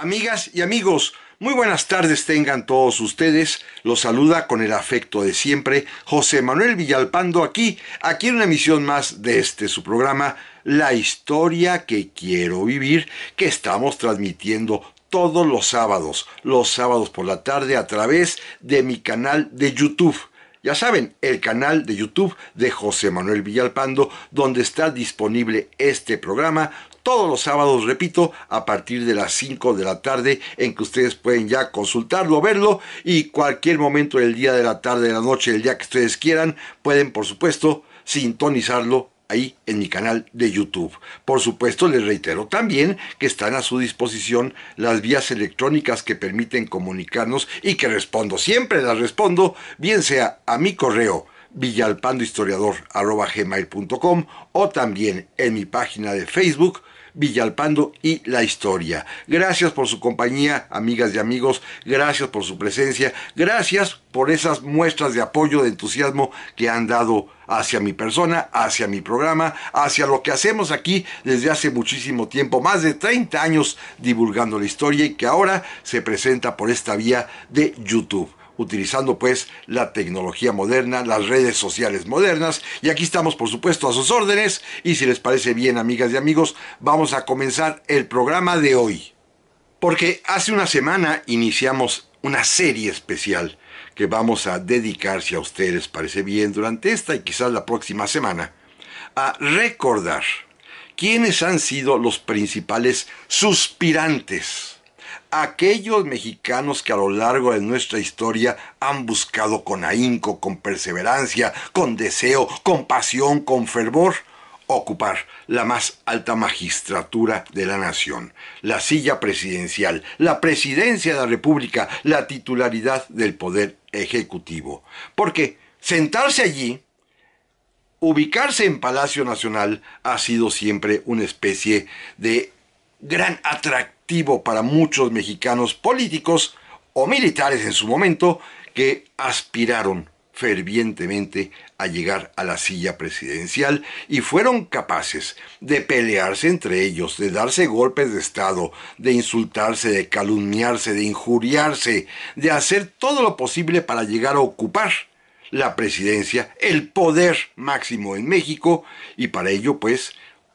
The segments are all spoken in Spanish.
Amigas y amigos, muy buenas tardes tengan todos ustedes. Los saluda con el afecto de siempre José Manuel Villalpando aquí, aquí en una emisión más de este su programa, La historia que quiero vivir, que estamos transmitiendo todos los sábados, los sábados por la tarde a través de mi canal de YouTube. Ya saben, el canal de YouTube de José Manuel Villalpando, donde está disponible este programa todos los sábados, repito, a partir de las 5 de la tarde, en que ustedes pueden ya consultarlo, verlo y cualquier momento del día, de la tarde, de la noche, el día que ustedes quieran, pueden, por supuesto, sintonizarlo ahí en mi canal de YouTube. Por supuesto, les reitero también que están a su disposición las vías electrónicas que permiten comunicarnos y que respondo, siempre las respondo, bien sea a mi correo villalpandohistoriador.com o también en mi página de Facebook Villalpando y la historia. Gracias por su compañía, amigas y amigos, gracias por su presencia, gracias por esas muestras de apoyo, de entusiasmo que han dado hacia mi persona, hacia mi programa, hacia lo que hacemos aquí desde hace muchísimo tiempo, más de 30 años divulgando la historia y que ahora se presenta por esta vía de YouTube utilizando pues la tecnología moderna, las redes sociales modernas. Y aquí estamos por supuesto a sus órdenes y si les parece bien amigas y amigos, vamos a comenzar el programa de hoy. Porque hace una semana iniciamos una serie especial que vamos a dedicar, si a ustedes parece bien, durante esta y quizás la próxima semana, a recordar quiénes han sido los principales suspirantes aquellos mexicanos que a lo largo de nuestra historia han buscado con ahínco, con perseverancia, con deseo, con pasión, con fervor, ocupar la más alta magistratura de la nación, la silla presidencial, la presidencia de la República, la titularidad del poder ejecutivo. Porque sentarse allí, ubicarse en Palacio Nacional, ha sido siempre una especie de gran atractivo para muchos mexicanos políticos o militares en su momento que aspiraron fervientemente a llegar a la silla presidencial y fueron capaces de pelearse entre ellos, de darse golpes de Estado, de insultarse, de calumniarse, de injuriarse, de hacer todo lo posible para llegar a ocupar la presidencia, el poder máximo en México y para ello pues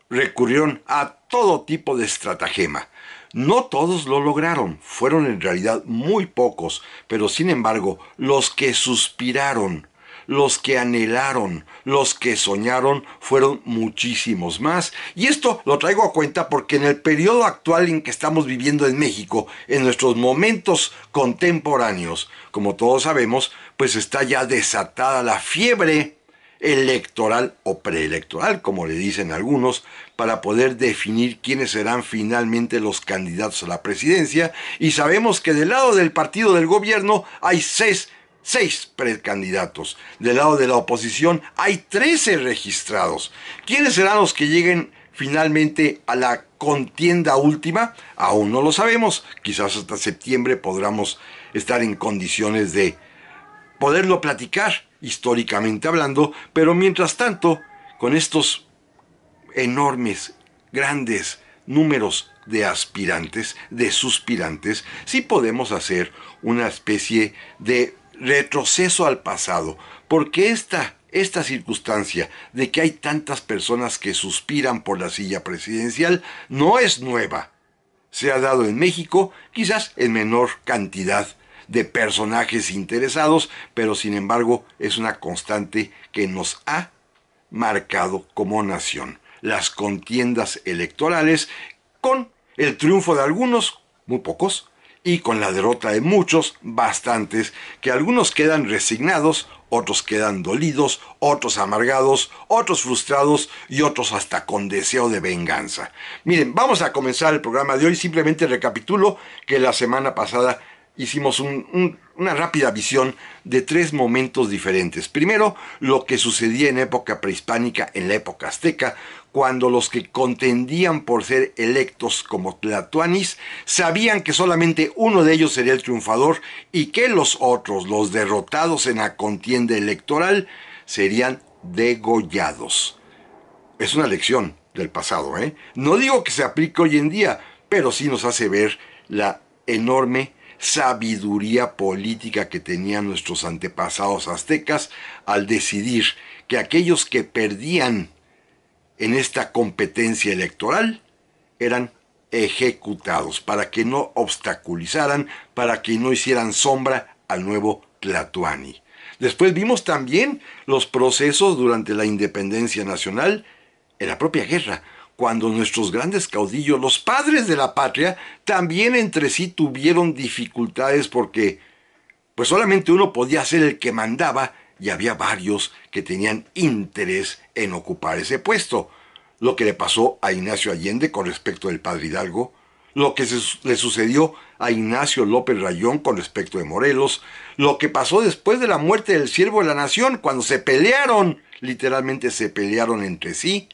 recurrieron a todo tipo de estratagema. No todos lo lograron, fueron en realidad muy pocos, pero sin embargo, los que suspiraron, los que anhelaron, los que soñaron fueron muchísimos más. Y esto lo traigo a cuenta porque en el periodo actual en que estamos viviendo en México, en nuestros momentos contemporáneos, como todos sabemos, pues está ya desatada la fiebre electoral o preelectoral, como le dicen algunos, para poder definir quiénes serán finalmente los candidatos a la presidencia. Y sabemos que del lado del partido del gobierno hay seis, precandidatos. Del lado de la oposición hay 13 registrados. ¿Quiénes serán los que lleguen finalmente a la contienda última? Aún no lo sabemos. Quizás hasta septiembre podamos estar en condiciones de poderlo platicar históricamente hablando, pero mientras tanto, con estos enormes, grandes números de aspirantes, de suspirantes, si podemos hacer una especie de retroceso al pasado, porque esta, esta circunstancia de que hay tantas personas que suspiran por la silla presidencial no es nueva. Se ha dado en México, quizás en menor cantidad de personajes interesados, pero sin embargo es una constante que nos ha marcado como nación las contiendas electorales con el triunfo de algunos, muy pocos, y con la derrota de muchos, bastantes, que algunos quedan resignados, otros quedan dolidos, otros amargados, otros frustrados y otros hasta con deseo de venganza. Miren, vamos a comenzar el programa de hoy, simplemente recapitulo que la semana pasada hicimos una rápida visión de tres momentos diferentes. Primero, lo que sucedía en época prehispánica, en la época azteca, cuando los que contendían por ser electos como Tlatuanis sabían que solamente uno de ellos sería el triunfador y que los otros, los derrotados en la contienda electoral, serían degollados. Es una lección del pasado, ¿eh? No digo que se aplique hoy en día, pero sí nos hace ver la enorme sabiduría política que tenían nuestros antepasados aztecas al decidir que aquellos que perdían en esta competencia electoral eran ejecutados para que no obstaculizaran, para que no hicieran sombra al nuevo Tlatuani. Después vimos también los procesos durante la independencia nacional en la propia guerra, cuando nuestros grandes caudillos, los padres de la patria, también entre sí tuvieron dificultades porque pues solamente uno podía ser el que mandaba y había varios que tenían interés en ocupar ese puesto. Lo que le pasó a Ignacio Allende con respecto del padre Hidalgo, lo que le sucedió a Ignacio López Rayón con respecto de Morelos, lo que pasó después de la muerte del siervo de la nación, cuando se pelearon, literalmente se pelearon entre sí,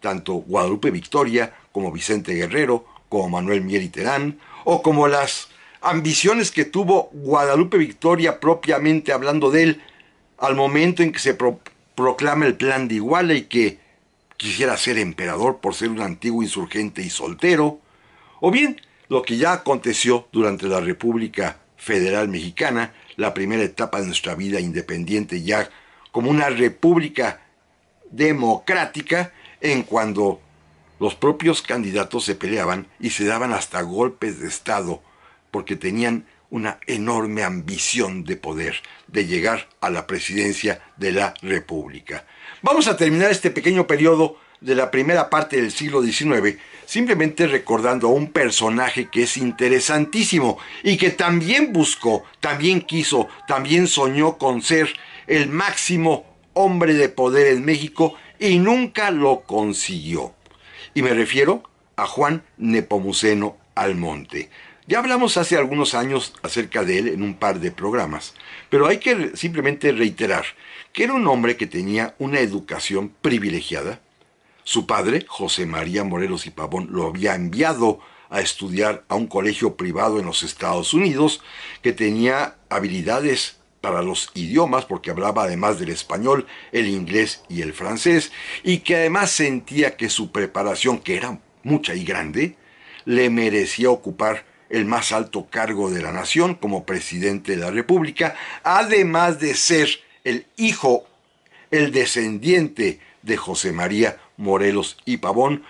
tanto Guadalupe Victoria como Vicente Guerrero, como Manuel Mier y Terán, o como las ambiciones que tuvo Guadalupe Victoria propiamente hablando de él al momento en que se proclama el plan de Iguala y que quisiera ser emperador por ser un antiguo insurgente y soltero, o bien lo que ya aconteció durante la República Federal Mexicana, la primera etapa de nuestra vida independiente ya como una república democrática en cuando los propios candidatos se peleaban y se daban hasta golpes de Estado porque tenían una enorme ambición de poder, de llegar a la presidencia de la República. Vamos a terminar este pequeño periodo de la primera parte del siglo XIX, simplemente recordando a un personaje que es interesantísimo y que también buscó, también quiso, también soñó con ser el máximo hombre de poder en México y nunca lo consiguió. Y me refiero a Juan Nepomuceno Almonte. Ya hablamos hace algunos años acerca de él en un par de programas, pero hay que simplemente reiterar que era un hombre que tenía una educación privilegiada. Su padre, José María Morelos y Pavón, lo había enviado a estudiar a un colegio privado en los Estados Unidos que tenía habilidades para los idiomas, porque hablaba además del español, el inglés y el francés, y que además sentía que su preparación, que era mucha y grande, le merecía ocupar el más alto cargo de la nación como presidente de la República, además de ser el hijo, el descendiente de José María Morelos y Pavón,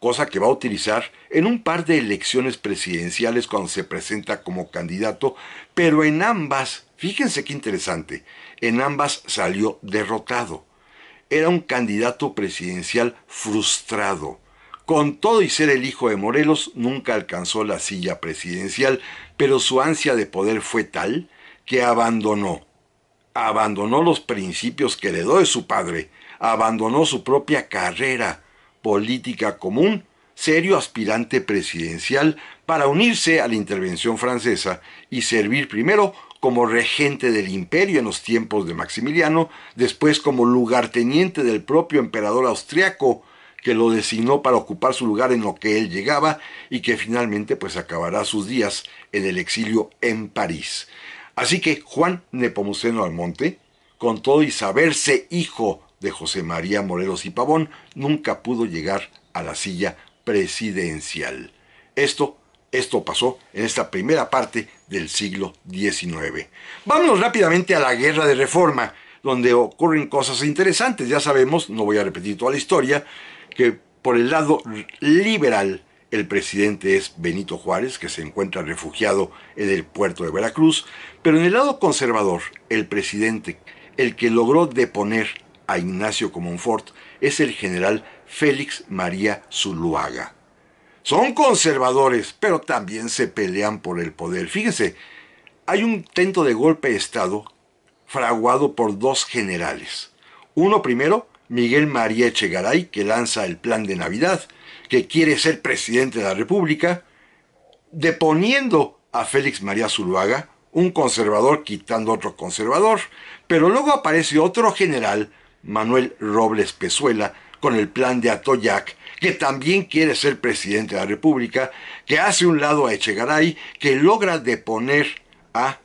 cosa que va a utilizar en un par de elecciones presidenciales cuando se presenta como candidato, pero en ambas, fíjense qué interesante, en ambas salió derrotado. Era un candidato presidencial frustrado con todo y ser el hijo de Morelos, nunca alcanzó la silla presidencial, pero su ansia de poder fue tal que abandonó, abandonó los principios que heredó de su padre, abandonó su propia carrera política común, serio aspirante presidencial, para unirse a la intervención francesa y servir primero como regente del imperio en los tiempos de Maximiliano, después como lugarteniente del propio emperador austriaco que lo designó para ocupar su lugar en lo que él llegaba y que finalmente pues acabará sus días en el exilio en París. Así que Juan Nepomuceno Almonte, con todo y saberse hijo de José María Morelos y Pavón, nunca pudo llegar a la silla presidencial. Esto, esto pasó en esta primera parte del siglo XIX. Vámonos rápidamente a la Guerra de Reforma, donde ocurren cosas interesantes. Ya sabemos, no voy a repetir toda la historia, que por el lado liberal el presidente es Benito Juárez, que se encuentra refugiado en el puerto de Veracruz, pero en el lado conservador, el presidente, el que logró deponer a Ignacio Comonfort, es el general Félix María Zuluaga. Son conservadores, pero también se pelean por el poder. Fíjense, hay un intento de golpe de Estado fraguado por dos generales. Uno primero, Miguel María Echegaray, que lanza el plan de Navidad, que quiere ser presidente de la República, deponiendo a Félix María Zuluaga, un conservador quitando otro conservador, pero luego aparece otro general, Manuel Robles Pezuela, con el plan de Atoyac, que también quiere ser presidente de la República, que hace un lado a Echegaray, que logra deponer a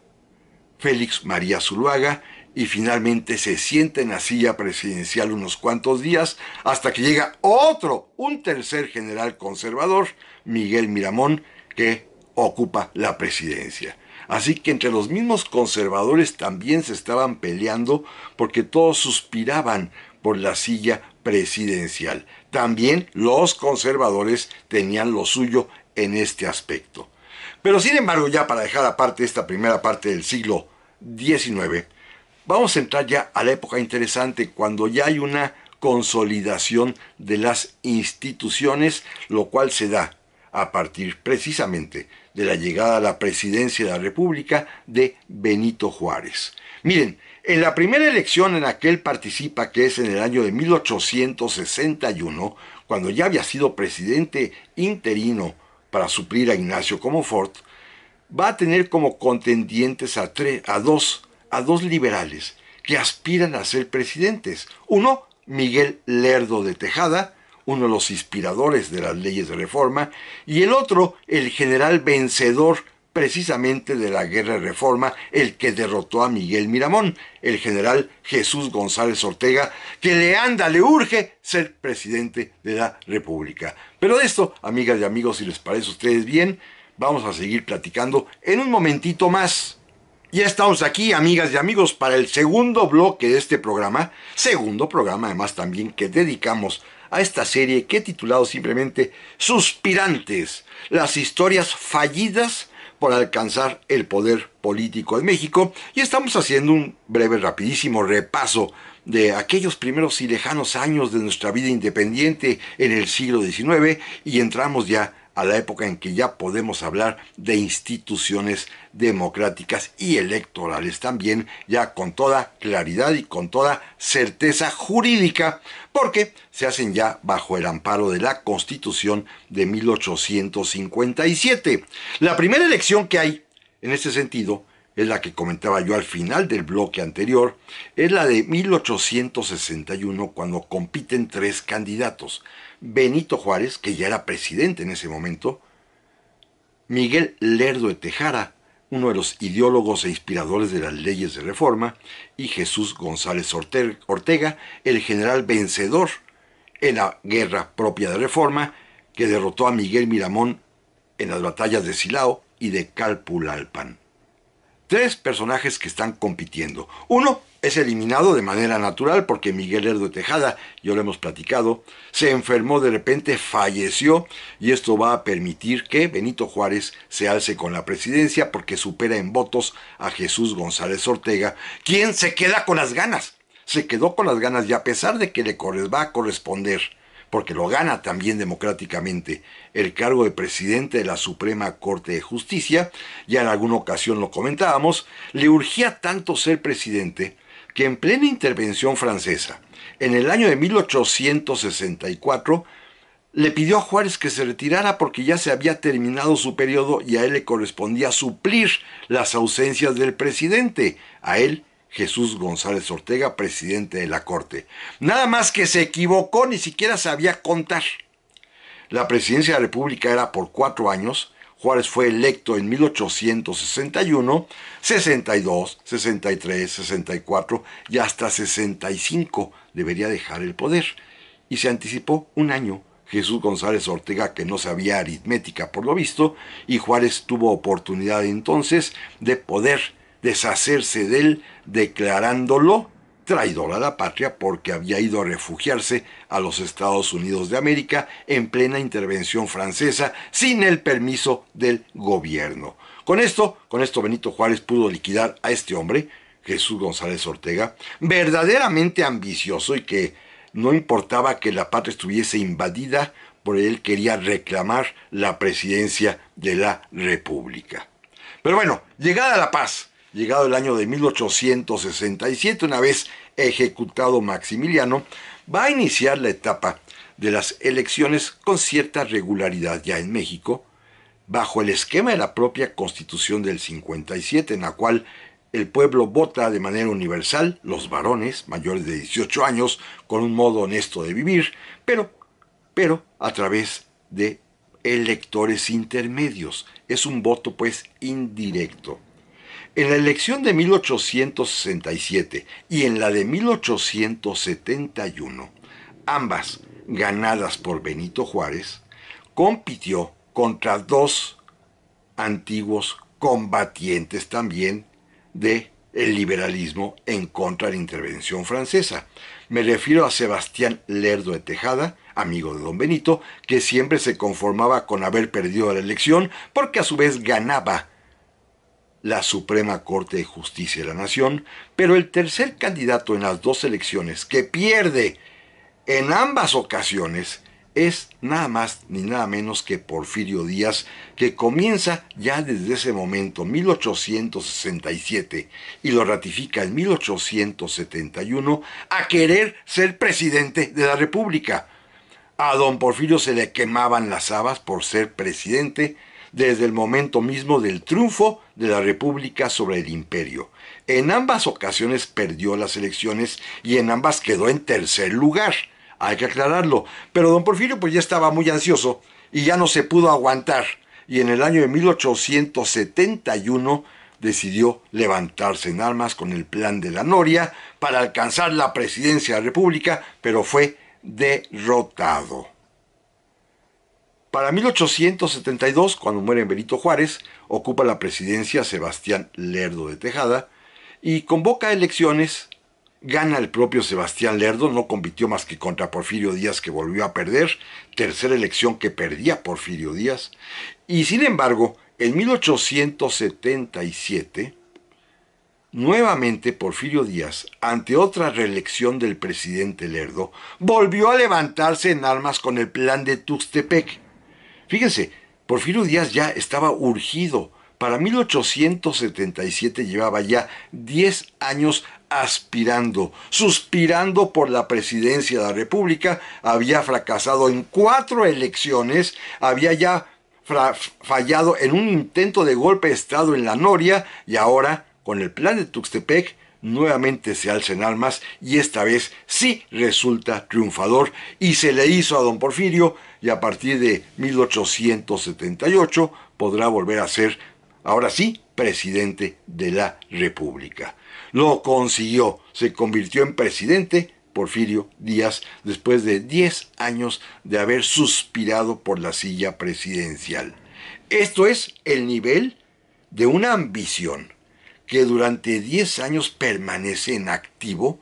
Félix María Zuluaga y finalmente se sienta en la silla presidencial unos cuantos días hasta que llega otro, un tercer general conservador, Miguel Miramón, que ocupa la presidencia. Así que entre los mismos conservadores también se estaban peleando porque todos suspiraban por la silla presidencial. También los conservadores tenían lo suyo en este aspecto. Pero sin embargo, ya para dejar aparte esta primera parte del siglo XIX, Vamos a entrar ya a la época interesante cuando ya hay una consolidación de las instituciones, lo cual se da a partir precisamente de la llegada a la presidencia de la República de Benito Juárez. Miren, en la primera elección en la que él participa, que es en el año de 1861, cuando ya había sido presidente interino para suplir a Ignacio Comfort, va a tener como contendientes a, a dos a dos liberales que aspiran a ser presidentes. Uno, Miguel Lerdo de Tejada, uno de los inspiradores de las leyes de reforma, y el otro, el general vencedor precisamente de la guerra de reforma, el que derrotó a Miguel Miramón, el general Jesús González Ortega, que le anda, le urge ser presidente de la República. Pero de esto, amigas y amigos, si les parece a ustedes bien, vamos a seguir platicando en un momentito más. Ya estamos aquí, amigas y amigos, para el segundo bloque de este programa, segundo programa además también que dedicamos a esta serie que he titulado simplemente Suspirantes, las historias fallidas por alcanzar el poder político en México y estamos haciendo un breve, rapidísimo repaso de aquellos primeros y lejanos años de nuestra vida independiente en el siglo XIX y entramos ya a la época en que ya podemos hablar de instituciones democráticas y electorales también, ya con toda claridad y con toda certeza jurídica, porque se hacen ya bajo el amparo de la Constitución de 1857. La primera elección que hay en este sentido es la que comentaba yo al final del bloque anterior, es la de 1861 cuando compiten tres candidatos. Benito Juárez, que ya era presidente en ese momento, Miguel Lerdo de Tejara, uno de los ideólogos e inspiradores de las leyes de reforma, y Jesús González Ortega, el general vencedor en la guerra propia de reforma, que derrotó a Miguel Miramón en las batallas de Silao y de Calpulalpan tres personajes que están compitiendo. Uno es eliminado de manera natural porque Miguel Herdo Tejada, yo lo hemos platicado, se enfermó de repente, falleció y esto va a permitir que Benito Juárez se alce con la presidencia porque supera en votos a Jesús González Ortega, quien se queda con las ganas. Se quedó con las ganas y a pesar de que le va a corresponder porque lo gana también democráticamente, el cargo de presidente de la Suprema Corte de Justicia, ya en alguna ocasión lo comentábamos, le urgía tanto ser presidente que en plena intervención francesa, en el año de 1864, le pidió a Juárez que se retirara porque ya se había terminado su periodo y a él le correspondía suplir las ausencias del presidente. A él Jesús González Ortega, presidente de la Corte. Nada más que se equivocó, ni siquiera sabía contar. La presidencia de la República era por cuatro años. Juárez fue electo en 1861, 62, 63, 64 y hasta 65 debería dejar el poder. Y se anticipó un año Jesús González Ortega, que no sabía aritmética por lo visto, y Juárez tuvo oportunidad entonces de poder deshacerse de él declarándolo traidor a la patria porque había ido a refugiarse a los Estados Unidos de América en plena intervención francesa sin el permiso del gobierno. Con esto, con esto Benito Juárez pudo liquidar a este hombre, Jesús González Ortega, verdaderamente ambicioso y que no importaba que la patria estuviese invadida, por él quería reclamar la presidencia de la República. Pero bueno, llegada la paz, llegado el año de 1867, una vez ejecutado Maximiliano, va a iniciar la etapa de las elecciones con cierta regularidad ya en México, bajo el esquema de la propia Constitución del 57, en la cual el pueblo vota de manera universal, los varones mayores de 18 años, con un modo honesto de vivir, pero, pero a través de electores intermedios. Es un voto pues indirecto. En la elección de 1867 y en la de 1871, ambas ganadas por Benito Juárez, compitió contra dos antiguos combatientes también de el liberalismo en contra de la intervención francesa. Me refiero a Sebastián Lerdo de Tejada, amigo de don Benito, que siempre se conformaba con haber perdido la elección porque a su vez ganaba la Suprema Corte de Justicia de la Nación, pero el tercer candidato en las dos elecciones que pierde en ambas ocasiones es nada más ni nada menos que Porfirio Díaz, que comienza ya desde ese momento, 1867, y lo ratifica en 1871, a querer ser presidente de la República. A don Porfirio se le quemaban las habas por ser presidente desde el momento mismo del triunfo de la República sobre el imperio. En ambas ocasiones perdió las elecciones y en ambas quedó en tercer lugar. Hay que aclararlo. Pero don Porfirio pues ya estaba muy ansioso y ya no se pudo aguantar. Y en el año de 1871 decidió levantarse en armas con el plan de la Noria para alcanzar la presidencia de la República, pero fue derrotado. Para 1872, cuando muere Benito Juárez, ocupa la presidencia Sebastián Lerdo de Tejada y convoca elecciones. Gana el propio Sebastián Lerdo, no compitió más que contra Porfirio Díaz, que volvió a perder, tercera elección que perdía Porfirio Díaz. Y sin embargo, en 1877, Nuevamente Porfirio Díaz, ante otra reelección del presidente Lerdo, volvió a levantarse en armas con el plan de Tuxtepec, Fíjense, Porfirio Díaz ya estaba urgido. Para 1877 llevaba ya 10 años aspirando, suspirando por la presidencia de la República, había fracasado en cuatro elecciones, había ya fallado en un intento de golpe de Estado en la Noria y ahora, con el plan de Tuxtepec, nuevamente se alza en armas y esta vez sí resulta triunfador y se le hizo a don Porfirio y a partir de 1878 podrá volver a ser, ahora sí, presidente de la República. Lo consiguió, se convirtió en presidente Porfirio Díaz después de 10 años de haber suspirado por la silla presidencial. Esto es el nivel de una ambición que durante 10 años permanece en activo,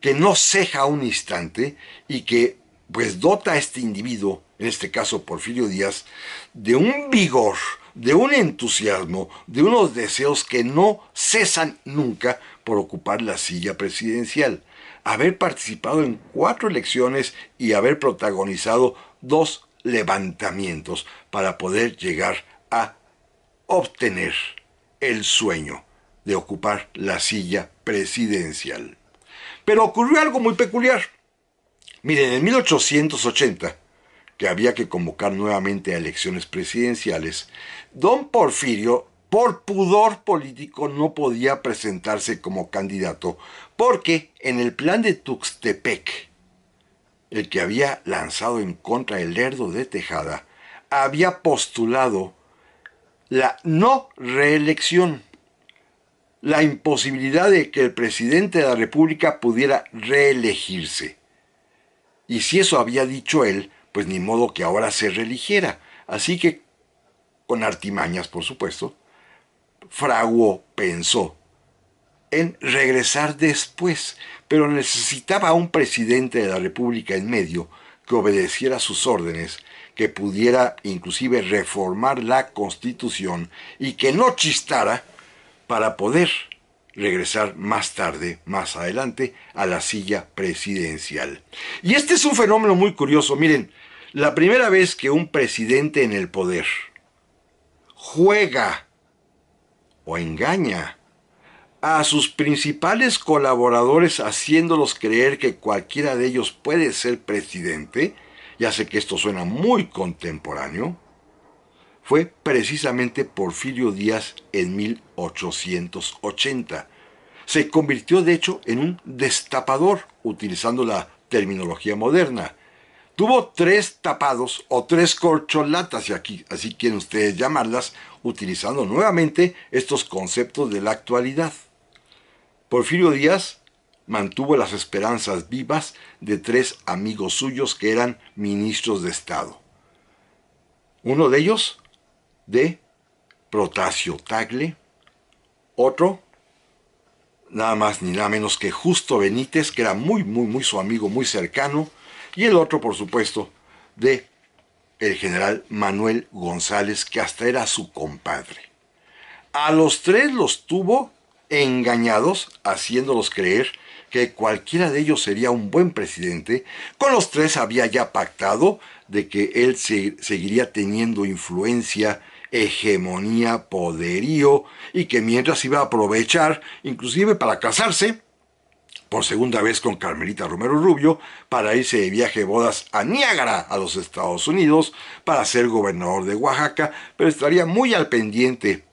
que no ceja un instante y que pues dota a este individuo, en este caso Porfirio Díaz, de un vigor, de un entusiasmo, de unos deseos que no cesan nunca por ocupar la silla presidencial. Haber participado en cuatro elecciones y haber protagonizado dos levantamientos para poder llegar a obtener el sueño de ocupar la silla presidencial. Pero ocurrió algo muy peculiar. Miren, en 1880, que había que convocar nuevamente a elecciones presidenciales, don Porfirio, por pudor político, no podía presentarse como candidato, porque en el plan de Tuxtepec, el que había lanzado en contra el Lerdo de Tejada, había postulado la no reelección la imposibilidad de que el presidente de la República pudiera reelegirse. Y si eso había dicho él, pues ni modo que ahora se reeligiera. Así que, con artimañas, por supuesto, Fraguo pensó en regresar después, pero necesitaba un presidente de la República en medio que obedeciera sus órdenes, que pudiera inclusive reformar la Constitución y que no chistara para poder regresar más tarde, más adelante, a la silla presidencial. Y este es un fenómeno muy curioso. Miren, la primera vez que un presidente en el poder juega o engaña a sus principales colaboradores haciéndolos creer que cualquiera de ellos puede ser presidente, ya sé que esto suena muy contemporáneo, fue precisamente Porfirio Díaz en 1880. Se convirtió de hecho en un destapador, utilizando la terminología moderna. Tuvo tres tapados o tres corcholatas, y aquí así quieren ustedes llamarlas, utilizando nuevamente estos conceptos de la actualidad. Porfirio Díaz mantuvo las esperanzas vivas de tres amigos suyos que eran ministros de Estado. Uno de ellos, de Protasio Tagle, otro, nada más ni nada menos que Justo Benítez, que era muy, muy, muy su amigo, muy cercano, y el otro, por supuesto, de el general Manuel González, que hasta era su compadre. A los tres los tuvo engañados, haciéndolos creer que cualquiera de ellos sería un buen presidente. Con los tres había ya pactado de que él seguiría teniendo influencia hegemonía, poderío, y que mientras iba a aprovechar, inclusive para casarse, por segunda vez con Carmelita Romero Rubio, para irse de viaje de bodas a Niágara, a los Estados Unidos, para ser gobernador de Oaxaca, pero estaría muy al pendiente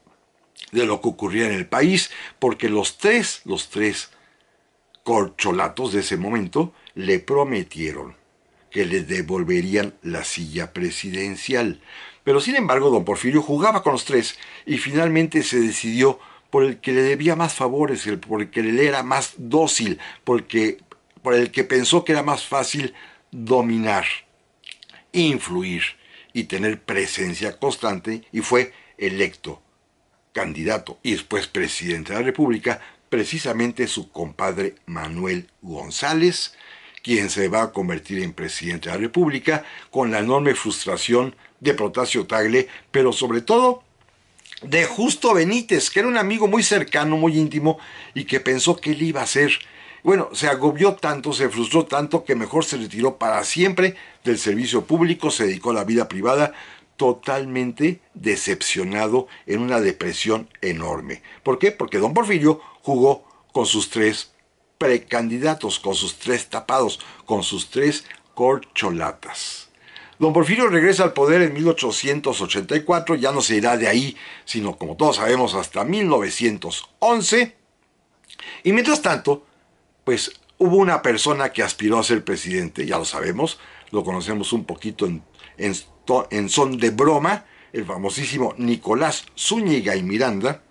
de lo que ocurría en el país, porque los tres, los tres corcholatos de ese momento, le prometieron que le devolverían la silla presidencial. Pero sin embargo, don Porfirio jugaba con los tres y finalmente se decidió por el que le debía más favores, por el que le era más dócil, porque, por el que pensó que era más fácil dominar, influir y tener presencia constante y fue electo candidato y después presidente de la República, precisamente su compadre Manuel González, quien se va a convertir en presidente de la República con la enorme frustración de Protasio Tagle, pero sobre todo de Justo Benítez, que era un amigo muy cercano, muy íntimo, y que pensó que él iba a ser. Bueno, se agobió tanto, se frustró tanto, que mejor se retiró para siempre del servicio público, se dedicó a la vida privada, totalmente decepcionado en una depresión enorme. ¿Por qué? Porque don Porfirio jugó con sus tres precandidatos, con sus tres tapados, con sus tres corcholatas. Don Porfirio regresa al poder en 1884, ya no se irá de ahí, sino como todos sabemos hasta 1911. Y mientras tanto, pues hubo una persona que aspiró a ser presidente, ya lo sabemos, lo conocemos un poquito en, en, en son de broma, el famosísimo Nicolás Zúñiga y Miranda,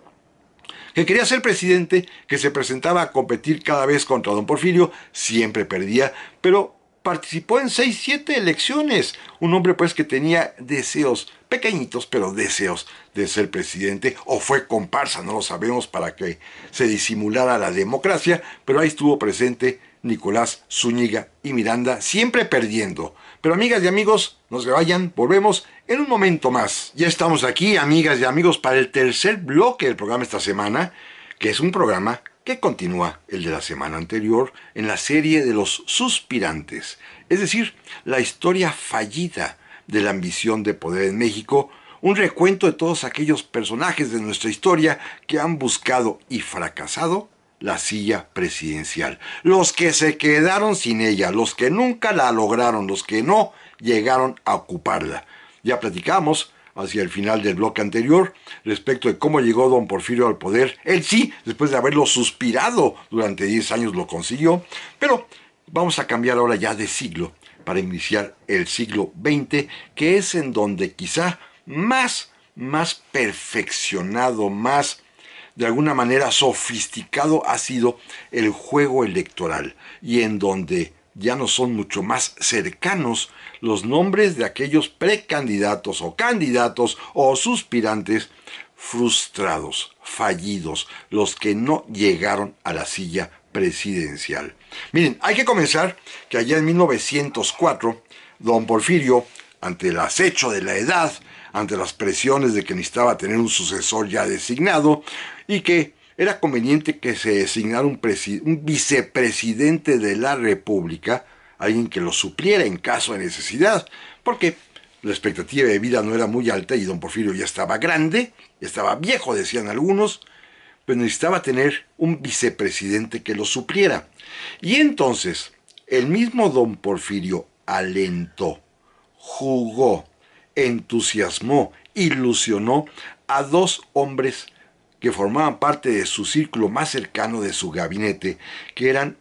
que quería ser presidente, que se presentaba a competir cada vez contra don Porfirio, siempre perdía, pero participó en 6-7 elecciones. Un hombre pues que tenía deseos, pequeñitos, pero deseos de ser presidente, o fue comparsa, no lo sabemos, para que se disimulara la democracia, pero ahí estuvo presente Nicolás Zúñiga y Miranda, siempre perdiendo. Pero amigas y amigos, nos se vayan, volvemos en un momento más. Ya estamos aquí, amigas y amigos, para el tercer bloque del programa esta semana, que es un programa que continúa el de la semana anterior en la serie de los suspirantes, es decir, la historia fallida de la ambición de poder en México, un recuento de todos aquellos personajes de nuestra historia que han buscado y fracasado la silla presidencial, los que se quedaron sin ella, los que nunca la lograron, los que no llegaron a ocuparla. Ya platicamos hacia el final del bloque anterior respecto de cómo llegó don Porfirio al poder. Él sí, después de haberlo suspirado durante 10 años, lo consiguió, pero vamos a cambiar ahora ya de siglo para iniciar el siglo XX, que es en donde quizá más, más perfeccionado, más de alguna manera sofisticado ha sido el juego electoral y en donde ya no son mucho más cercanos los nombres de aquellos precandidatos o candidatos o suspirantes frustrados, fallidos, los que no llegaron a la silla presidencial. Miren, hay que comenzar que allá en 1904, don Porfirio, ante el acecho de la edad, ante las presiones de que necesitaba tener un sucesor ya designado y que era conveniente que se designara un, vicepresidente de la República, alguien que lo supliera en caso de necesidad, porque la expectativa de vida no era muy alta y don Porfirio ya estaba grande, estaba viejo, decían algunos, pero necesitaba tener un vicepresidente que lo supliera. Y entonces, el mismo don Porfirio alentó, jugó, entusiasmó, ilusionó a dos hombres que formaban parte de su círculo más cercano de su gabinete, que eran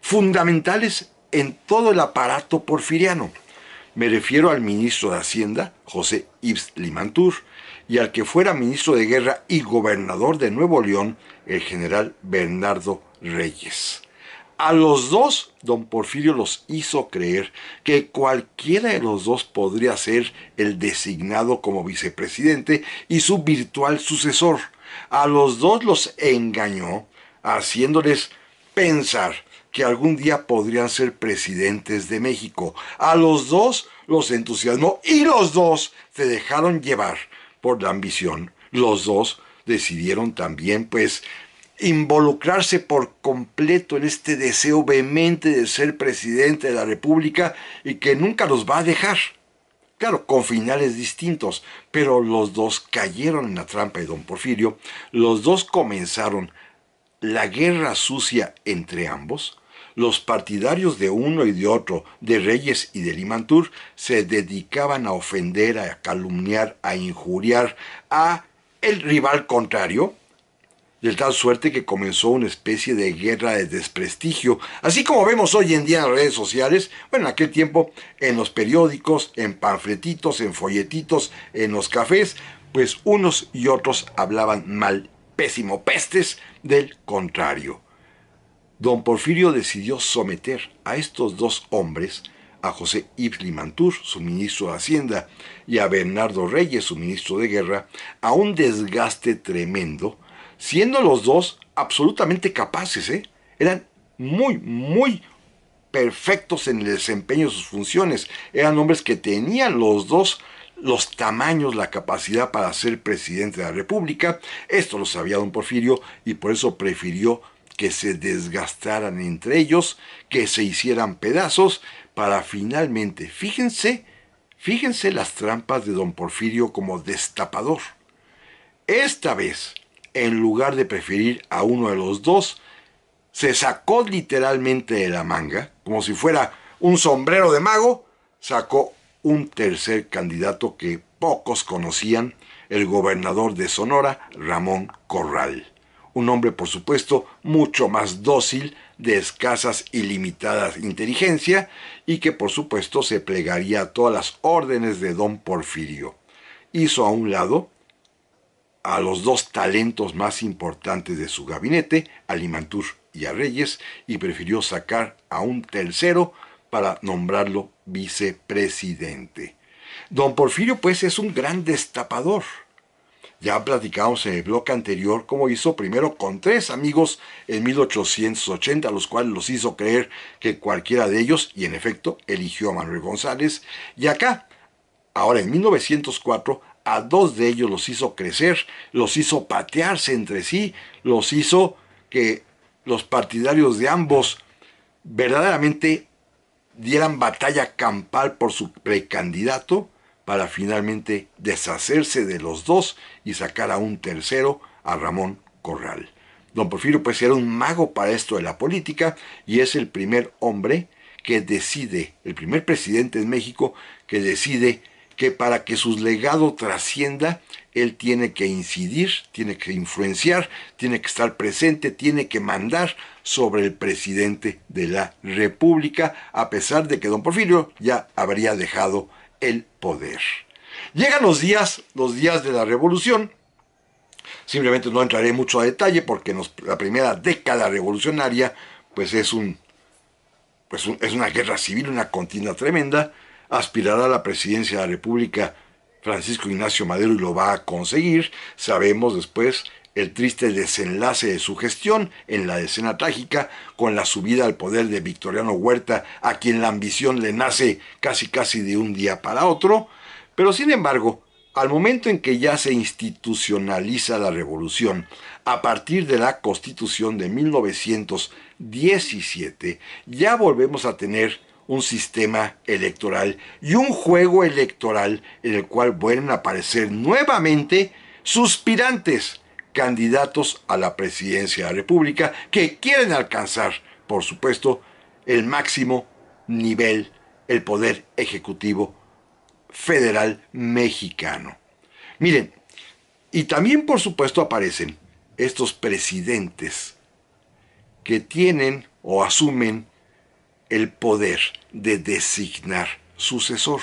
fundamentales en todo el aparato porfiriano. Me refiero al ministro de Hacienda, José Yves Limantur, y al que fuera ministro de Guerra y gobernador de Nuevo León, el general Bernardo Reyes. A los dos, don Porfirio los hizo creer que cualquiera de los dos podría ser el designado como vicepresidente y su virtual sucesor a los dos los engañó, haciéndoles pensar que algún día podrían ser presidentes de México. A los dos los entusiasmó y los dos se dejaron llevar por la ambición. Los dos decidieron también, pues, involucrarse por completo en este deseo vehemente de ser presidente de la República y que nunca los va a dejar. Claro, con finales distintos, pero los dos cayeron en la trampa de don Porfirio, los dos comenzaron la guerra sucia entre ambos, los partidarios de uno y de otro, de Reyes y de Limantur, se dedicaban a ofender, a calumniar, a injuriar a el rival contrario, de tal suerte que comenzó una especie de guerra de desprestigio, así como vemos hoy en día en redes sociales, bueno, en aquel tiempo en los periódicos, en panfletitos, en folletitos, en los cafés, pues unos y otros hablaban mal, pésimo, pestes del contrario. Don Porfirio decidió someter a estos dos hombres, a José Yves Limantur, su ministro de Hacienda, y a Bernardo Reyes, su ministro de Guerra, a un desgaste tremendo, siendo los dos absolutamente capaces, ¿eh? eran muy, muy perfectos en el desempeño de sus funciones. Eran hombres que tenían los dos los tamaños, la capacidad para ser presidente de la República. Esto lo sabía don Porfirio y por eso prefirió que se desgastaran entre ellos, que se hicieran pedazos, para finalmente, fíjense, fíjense las trampas de don Porfirio como destapador. Esta vez, en lugar de preferir a uno de los dos, se sacó literalmente de la manga, como si fuera un sombrero de mago, sacó un tercer candidato que pocos conocían, el gobernador de Sonora, Ramón Corral. Un hombre, por supuesto, mucho más dócil, de escasas y limitadas inteligencia, y que, por supuesto, se plegaría a todas las órdenes de don Porfirio. Hizo a un lado a los dos talentos más importantes de su gabinete, a Limantur y a Reyes, y prefirió sacar a un tercero para nombrarlo vicepresidente. Don Porfirio pues es un gran destapador. Ya platicamos en el bloque anterior cómo hizo primero con tres amigos en 1880, los cuales los hizo creer que cualquiera de ellos, y en efecto eligió a Manuel González, y acá, ahora en 1904, a dos de ellos los hizo crecer, los hizo patearse entre sí, los hizo que los partidarios de ambos verdaderamente dieran batalla campal por su precandidato para finalmente deshacerse de los dos y sacar a un tercero, a Ramón Corral. Don Porfirio pues era un mago para esto de la política y es el primer hombre que decide, el primer presidente en México que decide que para que su legado trascienda, él tiene que incidir, tiene que influenciar, tiene que estar presente, tiene que mandar sobre el presidente de la República, a pesar de que don Porfirio ya habría dejado el poder. Llegan los días, los días de la revolución. Simplemente no entraré mucho a detalle porque la primera década revolucionaria pues es, pues un, es una guerra civil, una contienda tremenda aspirará a la presidencia de la República Francisco Ignacio Madero y lo va a conseguir. Sabemos después el triste desenlace de su gestión en la escena trágica con la subida al poder de Victoriano Huerta, a quien la ambición le nace casi casi de un día para otro. Pero sin embargo, al momento en que ya se institucionaliza la revolución, a partir de la constitución de 1917, ya volvemos a tener un sistema electoral y un juego electoral en el cual vuelven a aparecer nuevamente suspirantes candidatos a la presidencia de la República que quieren alcanzar, por supuesto, el máximo nivel, el poder ejecutivo federal mexicano. Miren, y también por supuesto aparecen estos presidentes que tienen o asumen el poder de designar sucesor,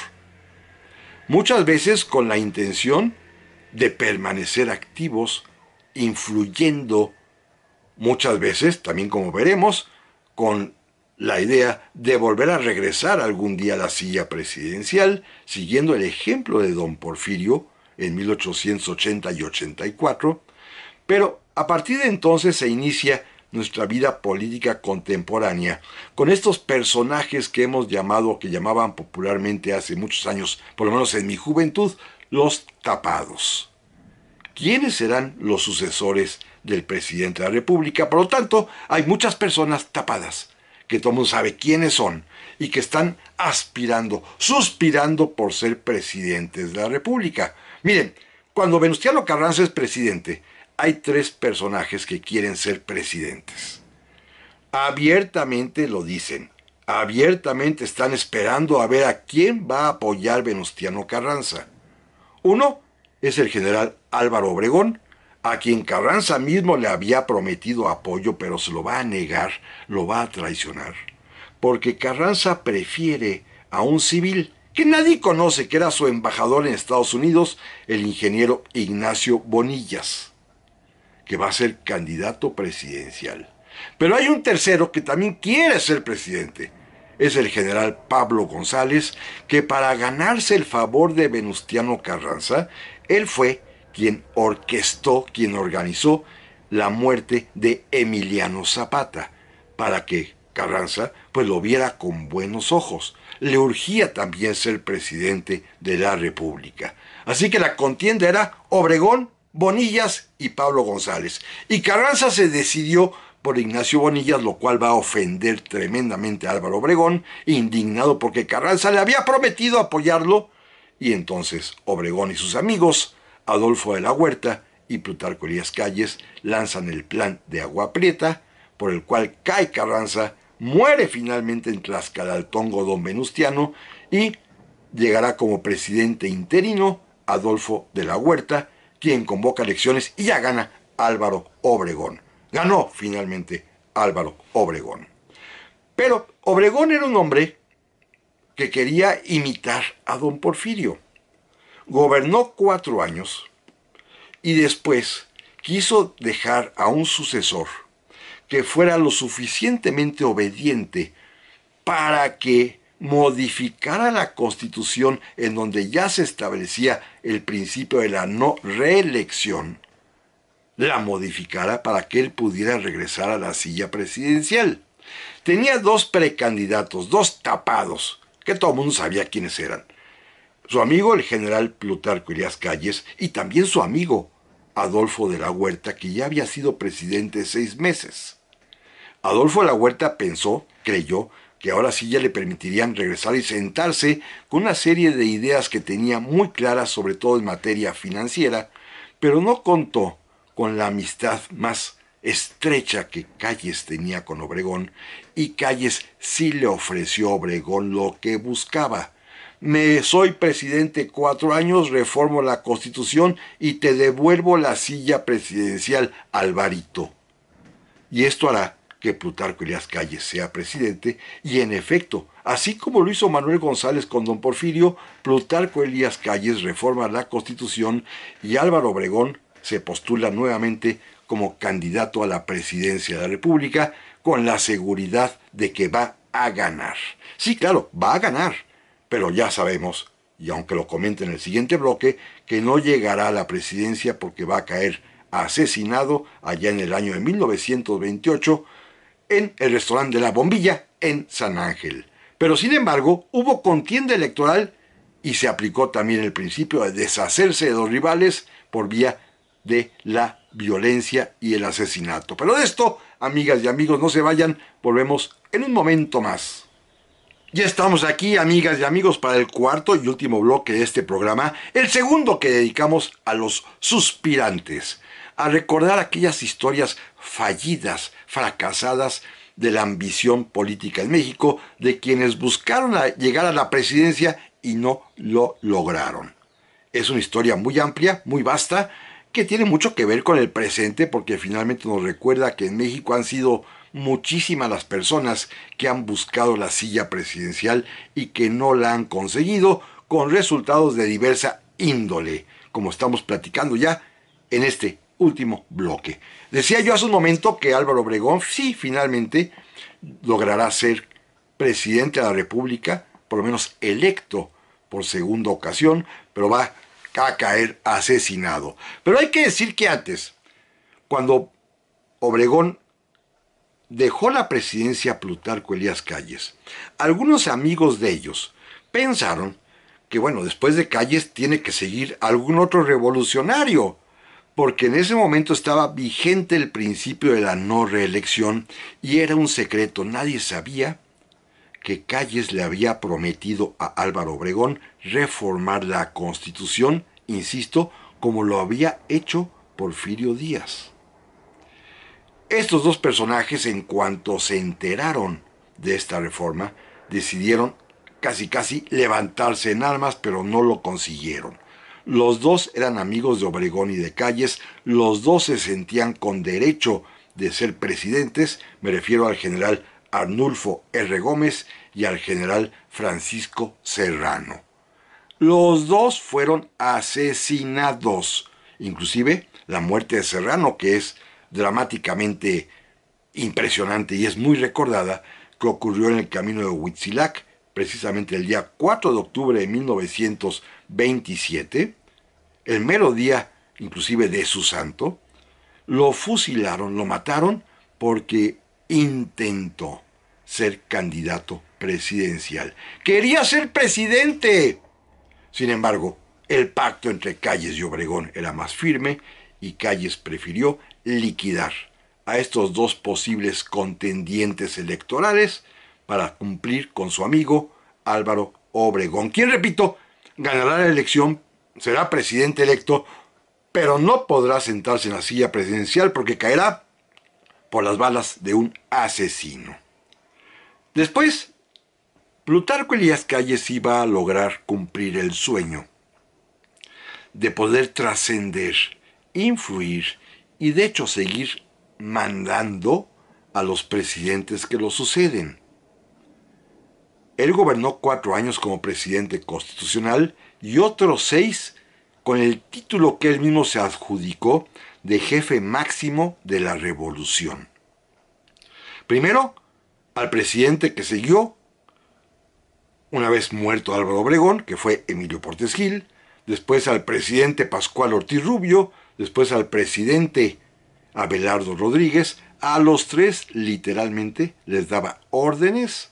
muchas veces con la intención de permanecer activos, influyendo muchas veces, también como veremos, con la idea de volver a regresar algún día a la silla presidencial, siguiendo el ejemplo de don Porfirio en 1880 y 84, pero a partir de entonces se inicia nuestra vida política contemporánea con estos personajes que hemos llamado, que llamaban popularmente hace muchos años, por lo menos en mi juventud, los tapados. ¿Quiénes serán los sucesores del presidente de la República? Por lo tanto, hay muchas personas tapadas que todo el mundo sabe quiénes son y que están aspirando, suspirando por ser presidentes de la República. Miren, cuando Venustiano Carranza es presidente, hay tres personajes que quieren ser presidentes. Abiertamente lo dicen, abiertamente están esperando a ver a quién va a apoyar Venustiano Carranza. Uno es el general Álvaro Obregón, a quien Carranza mismo le había prometido apoyo, pero se lo va a negar, lo va a traicionar, porque Carranza prefiere a un civil que nadie conoce, que era su embajador en Estados Unidos, el ingeniero Ignacio Bonillas que va a ser candidato presidencial. Pero hay un tercero que también quiere ser presidente. Es el general Pablo González, que para ganarse el favor de Venustiano Carranza, él fue quien orquestó, quien organizó la muerte de Emiliano Zapata, para que Carranza pues lo viera con buenos ojos. Le urgía también ser presidente de la República. Así que la contienda era Obregón Bonillas y Pablo González. Y Carranza se decidió por Ignacio Bonillas, lo cual va a ofender tremendamente a Álvaro Obregón, indignado porque Carranza le había prometido apoyarlo, y entonces Obregón y sus amigos, Adolfo de la Huerta y Plutarco Elías Calles, lanzan el plan de Agua Prieta, por el cual cae Carranza, muere finalmente en Tlaxcala tongo don Venustiano y llegará como presidente interino Adolfo de la Huerta, quien convoca elecciones y ya gana Álvaro Obregón. Ganó finalmente Álvaro Obregón. Pero Obregón era un hombre que quería imitar a don Porfirio. Gobernó cuatro años y después quiso dejar a un sucesor que fuera lo suficientemente obediente para que modificara la constitución en donde ya se establecía el principio de la no reelección, la modificara para que él pudiera regresar a la silla presidencial. Tenía dos precandidatos, dos tapados, que todo el mundo sabía quiénes eran. Su amigo el general Plutarco Elías Calles y también su amigo Adolfo de la Huerta, que ya había sido presidente seis meses. Adolfo de la Huerta pensó, creyó, que ahora sí ya le permitirían regresar y sentarse con una serie de ideas que tenía muy claras, sobre todo en materia financiera, pero no contó con la amistad más estrecha que Calles tenía con Obregón, y Calles sí le ofreció Obregón lo que buscaba. Me soy presidente cuatro años, reformo la constitución y te devuelvo la silla presidencial, Alvarito. Y esto hará que Plutarco Elías Calles sea presidente, y en efecto, así como lo hizo Manuel González con don Porfirio, Plutarco Elías Calles reforma la Constitución y Álvaro Obregón se postula nuevamente como candidato a la presidencia de la República con la seguridad de que va a ganar. Sí, claro, va a ganar, pero ya sabemos, y aunque lo comente en el siguiente bloque, que no llegará a la presidencia porque va a caer asesinado allá en el año de 1928 en el restaurante de la bombilla en San Ángel. Pero sin embargo, hubo contienda electoral y se aplicó también el principio de deshacerse de los rivales por vía de la violencia y el asesinato. Pero de esto, amigas y amigos, no se vayan, volvemos en un momento más. Ya estamos aquí, amigas y amigos, para el cuarto y último bloque de este programa, el segundo que dedicamos a los suspirantes a recordar aquellas historias fallidas, fracasadas de la ambición política en México, de quienes buscaron llegar a la presidencia y no lo lograron. Es una historia muy amplia, muy vasta, que tiene mucho que ver con el presente porque finalmente nos recuerda que en México han sido muchísimas las personas que han buscado la silla presidencial y que no la han conseguido con resultados de diversa índole, como estamos platicando ya en este último bloque. Decía yo hace un momento que Álvaro Obregón sí finalmente logrará ser presidente de la República, por lo menos electo por segunda ocasión, pero va a caer asesinado. Pero hay que decir que antes, cuando Obregón dejó la presidencia Plutarco Elías Calles, algunos amigos de ellos pensaron que, bueno, después de Calles tiene que seguir algún otro revolucionario porque en ese momento estaba vigente el principio de la no reelección y era un secreto. Nadie sabía que Calles le había prometido a Álvaro Obregón reformar la constitución, insisto, como lo había hecho Porfirio Díaz. Estos dos personajes, en cuanto se enteraron de esta reforma, decidieron casi casi levantarse en armas, pero no lo consiguieron. Los dos eran amigos de Obregón y de Calles, los dos se sentían con derecho de ser presidentes, me refiero al general Arnulfo R. Gómez y al general Francisco Serrano. Los dos fueron asesinados, inclusive la muerte de Serrano, que es dramáticamente impresionante y es muy recordada, que ocurrió en el camino de Huitzilac precisamente el día 4 de octubre de 1927, el mero día inclusive de su santo, lo fusilaron, lo mataron porque intentó ser candidato presidencial. Quería ser presidente. Sin embargo, el pacto entre Calles y Obregón era más firme y Calles prefirió liquidar a estos dos posibles contendientes electorales para cumplir con su amigo Álvaro Obregón, quien, repito, ganará la elección, será presidente electo, pero no podrá sentarse en la silla presidencial porque caerá por las balas de un asesino. Después, Plutarco Elías Calles iba a lograr cumplir el sueño de poder trascender, influir y de hecho seguir mandando a los presidentes que lo suceden. Él gobernó cuatro años como presidente constitucional y otros seis con el título que él mismo se adjudicó de jefe máximo de la revolución. Primero, al presidente que siguió, una vez muerto Álvaro Obregón, que fue Emilio Portes Gil, después al presidente Pascual Ortiz Rubio, después al presidente Abelardo Rodríguez, a los tres literalmente les daba órdenes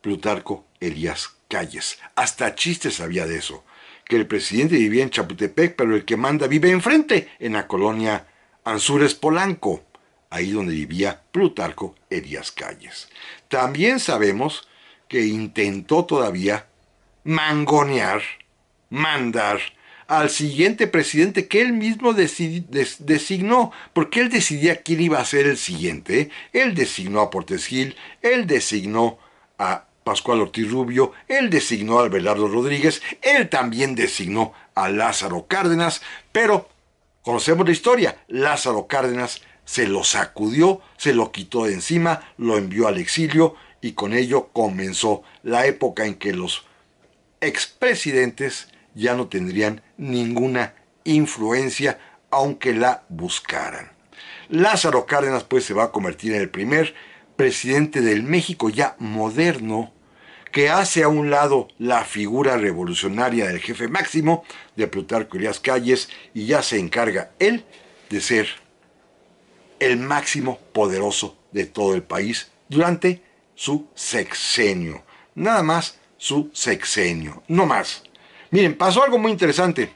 Plutarco Elías Calles. Hasta chistes había de eso, que el presidente vivía en Chapultepec, pero el que manda vive enfrente, en la colonia Anzures Polanco, ahí donde vivía Plutarco Elías Calles. También sabemos que intentó todavía mangonear, mandar al siguiente presidente que él mismo designó, porque él decidía quién iba a ser el siguiente. Él designó a Portes Gil, él designó a Pascual Ortiz Rubio, él designó a Belardo Rodríguez, él también designó a Lázaro Cárdenas, pero conocemos la historia, Lázaro Cárdenas se lo sacudió, se lo quitó de encima, lo envió al exilio y con ello comenzó la época en que los expresidentes ya no tendrían ninguna influencia aunque la buscaran. Lázaro Cárdenas pues se va a convertir en el primer presidente del México ya moderno, que hace a un lado la figura revolucionaria del jefe máximo de Plutarco Elías Calles y ya se encarga él de ser el máximo poderoso de todo el país durante su sexenio. Nada más su sexenio, no más. Miren, pasó algo muy interesante,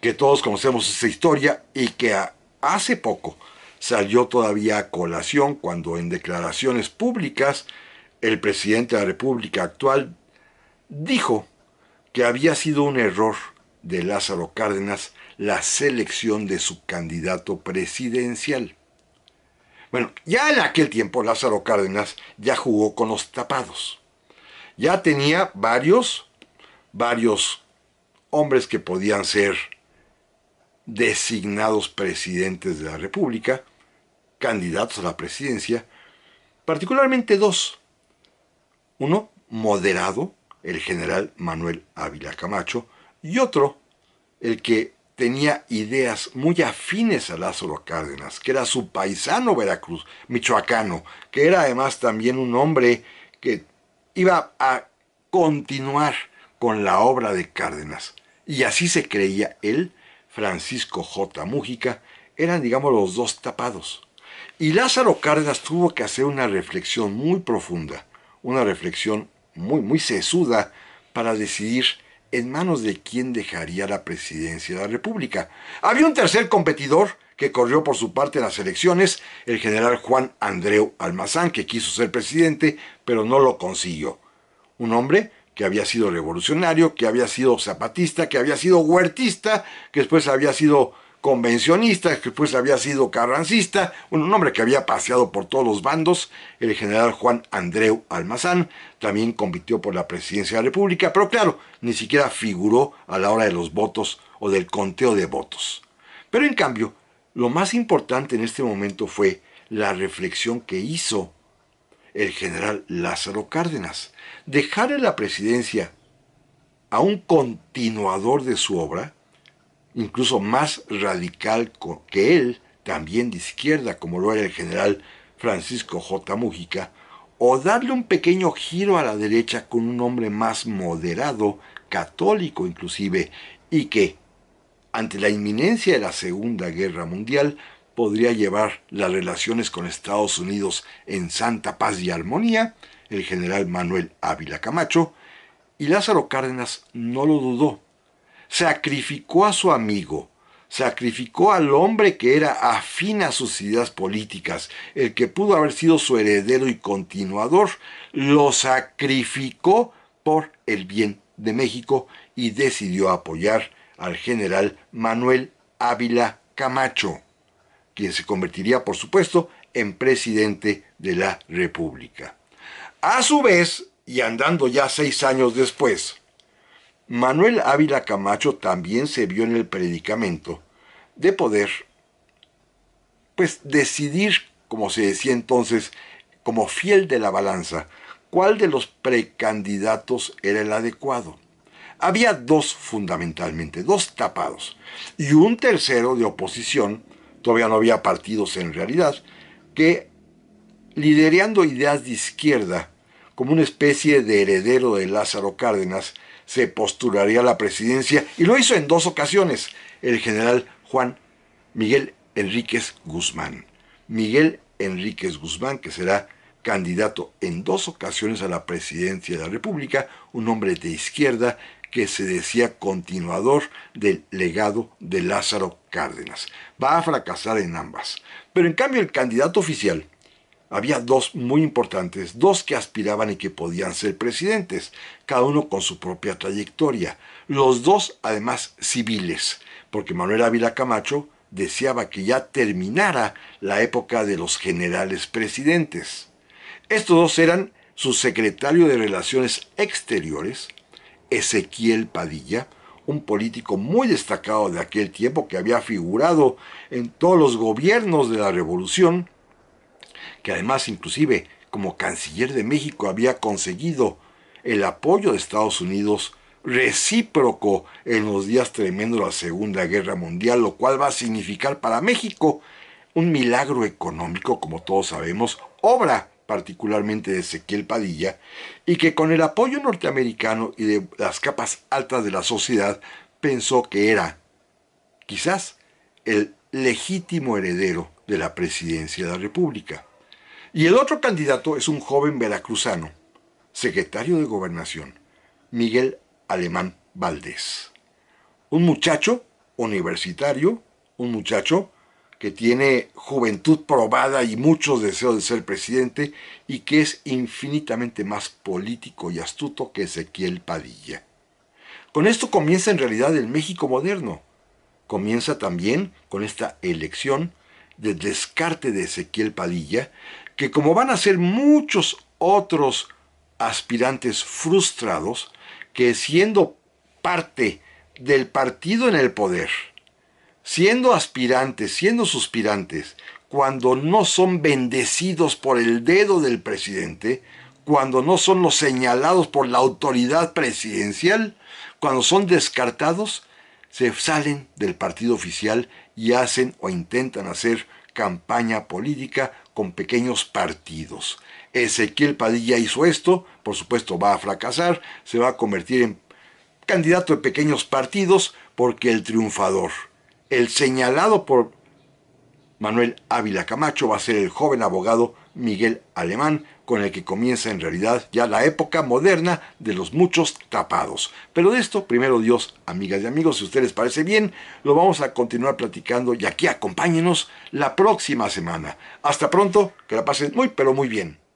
que todos conocemos esta historia y que hace poco salió todavía a colación cuando en declaraciones públicas el presidente de la República actual dijo que había sido un error de Lázaro Cárdenas la selección de su candidato presidencial. Bueno, ya en aquel tiempo Lázaro Cárdenas ya jugó con los tapados. Ya tenía varios, varios hombres que podían ser designados presidentes de la República, candidatos a la presidencia, particularmente dos. Uno moderado, el general Manuel Ávila Camacho, y otro, el que tenía ideas muy afines a Lázaro Cárdenas, que era su paisano Veracruz, michoacano, que era además también un hombre que iba a continuar con la obra de Cárdenas. Y así se creía él, Francisco J. Mújica, eran digamos los dos tapados. Y Lázaro Cárdenas tuvo que hacer una reflexión muy profunda, una reflexión muy, muy sesuda para decidir en manos de quién dejaría la presidencia de la República. Había un tercer competidor que corrió por su parte en las elecciones, el general Juan Andreu Almazán, que quiso ser presidente, pero no lo consiguió. Un hombre que había sido revolucionario, que había sido zapatista, que había sido huertista, que después había sido convencionista, que pues había sido carrancista, un hombre que había paseado por todos los bandos, el general Juan Andreu Almazán, también compitió por la presidencia de la República, pero claro, ni siquiera figuró a la hora de los votos o del conteo de votos. Pero en cambio, lo más importante en este momento fue la reflexión que hizo el general Lázaro Cárdenas. Dejar la presidencia a un continuador de su obra, incluso más radical que él, también de izquierda, como lo era el general Francisco J. Mújica, o darle un pequeño giro a la derecha con un hombre más moderado, católico inclusive, y que, ante la inminencia de la Segunda Guerra Mundial, podría llevar las relaciones con Estados Unidos en santa paz y armonía, el general Manuel Ávila Camacho, y Lázaro Cárdenas no lo dudó sacrificó a su amigo, sacrificó al hombre que era afín a sus ideas políticas, el que pudo haber sido su heredero y continuador, lo sacrificó por el bien de México y decidió apoyar al general Manuel Ávila Camacho, quien se convertiría, por supuesto, en presidente de la República. A su vez, y andando ya seis años después, Manuel Ávila Camacho también se vio en el predicamento de poder, pues decidir, como se decía entonces, como fiel de la balanza, cuál de los precandidatos era el adecuado. Había dos fundamentalmente, dos tapados, y un tercero de oposición, todavía no había partidos en realidad, que lidereando ideas de izquierda, como una especie de heredero de Lázaro Cárdenas, se postularía a la presidencia y lo hizo en dos ocasiones el general Juan Miguel Enríquez Guzmán. Miguel Enríquez Guzmán, que será candidato en dos ocasiones a la presidencia de la República, un hombre de izquierda que se decía continuador del legado de Lázaro Cárdenas. Va a fracasar en ambas. Pero en cambio el candidato oficial, había dos muy importantes, dos que aspiraban y que podían ser presidentes, cada uno con su propia trayectoria, los dos además civiles, porque Manuel Ávila Camacho deseaba que ya terminara la época de los generales presidentes. Estos dos eran su secretario de Relaciones Exteriores, Ezequiel Padilla, un político muy destacado de aquel tiempo que había figurado en todos los gobiernos de la Revolución, que además inclusive como canciller de México había conseguido el apoyo de Estados Unidos recíproco en los días tremendos de la Segunda Guerra Mundial, lo cual va a significar para México un milagro económico, como todos sabemos, obra particularmente de Ezequiel Padilla, y que con el apoyo norteamericano y de las capas altas de la sociedad pensó que era, quizás, el legítimo heredero de la presidencia de la República. Y el otro candidato es un joven veracruzano, secretario de Gobernación, Miguel Alemán Valdés. Un muchacho universitario, un muchacho que tiene juventud probada y muchos deseos de ser presidente y que es infinitamente más político y astuto que Ezequiel Padilla. Con esto comienza en realidad el México moderno. Comienza también con esta elección del descarte de Ezequiel Padilla que como van a ser muchos otros aspirantes frustrados, que siendo parte del partido en el poder, siendo aspirantes, siendo suspirantes, cuando no son bendecidos por el dedo del presidente, cuando no son los señalados por la autoridad presidencial, cuando son descartados, se salen del partido oficial y hacen o intentan hacer campaña política con pequeños partidos. Ezequiel Padilla hizo esto, por supuesto va a fracasar, se va a convertir en candidato de pequeños partidos porque el triunfador, el señalado por Manuel Ávila Camacho, va a ser el joven abogado Miguel Alemán, con el que comienza en realidad ya la época moderna de los muchos tapados. Pero de esto, primero Dios, amigas y amigos, si a ustedes les parece bien, lo vamos a continuar platicando y aquí acompáñenos la próxima semana. Hasta pronto, que la pasen muy, pero muy bien.